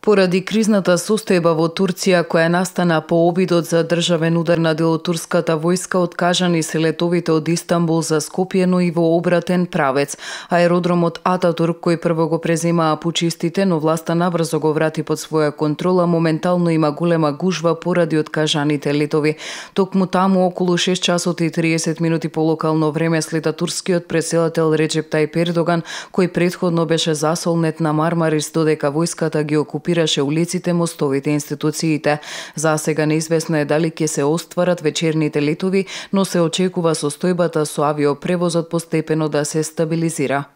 Поради кризната состојба во Турција која настана по обидот за државен удар на делотурската војска, откажани се летовите од Истанбул за Скопје, но и во обратен правец. Аеродромот Ататурк, кој прво го преземаа пучистите, но власта набрзо го врати под своја контрола, моментално има голема гужва поради откажаните летови. Токму таму околу 6 часот и 30 минути по локално време слета турскиот преселател Реджеп Тајп кој предходно беше засолнет на Мармарис додека војската ги окупи окупираше улиците, мостовите, институциите. За сега неизвестно е дали ќе се остварат вечерните летови, но се очекува состојбата со авиопревозот постепено да се стабилизира.